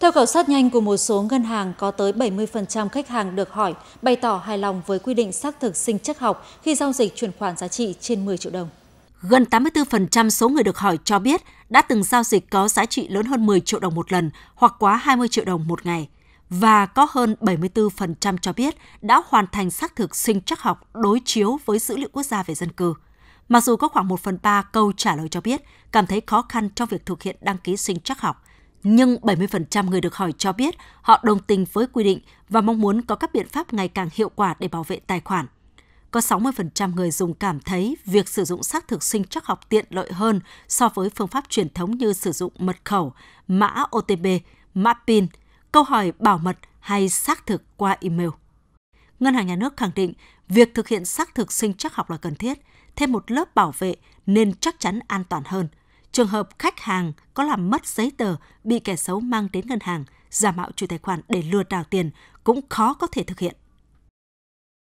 Theo khảo sát nhanh của một số ngân hàng, có tới 70% khách hàng được hỏi bày tỏ hài lòng với quy định xác thực sinh chắc học khi giao dịch chuyển khoản giá trị trên 10 triệu đồng. Gần 84% số người được hỏi cho biết đã từng giao dịch có giá trị lớn hơn 10 triệu đồng một lần hoặc quá 20 triệu đồng một ngày. Và có hơn 74% cho biết đã hoàn thành xác thực sinh chắc học đối chiếu với dữ liệu quốc gia về dân cư. Mặc dù có khoảng 1 phần 3 câu trả lời cho biết cảm thấy khó khăn trong việc thực hiện đăng ký sinh chắc học – nhưng 70% người được hỏi cho biết họ đồng tình với quy định và mong muốn có các biện pháp ngày càng hiệu quả để bảo vệ tài khoản. Có 60% người dùng cảm thấy việc sử dụng xác thực sinh chắc học tiện lợi hơn so với phương pháp truyền thống như sử dụng mật khẩu, mã OTP, mã PIN, câu hỏi bảo mật hay xác thực qua email. Ngân hàng Nhà nước khẳng định việc thực hiện xác thực sinh chắc học là cần thiết, thêm một lớp bảo vệ nên chắc chắn an toàn hơn – Trường hợp khách hàng có làm mất giấy tờ bị kẻ xấu mang đến ngân hàng, giả mạo chủ tài khoản để lừa đảo tiền cũng khó có thể thực hiện.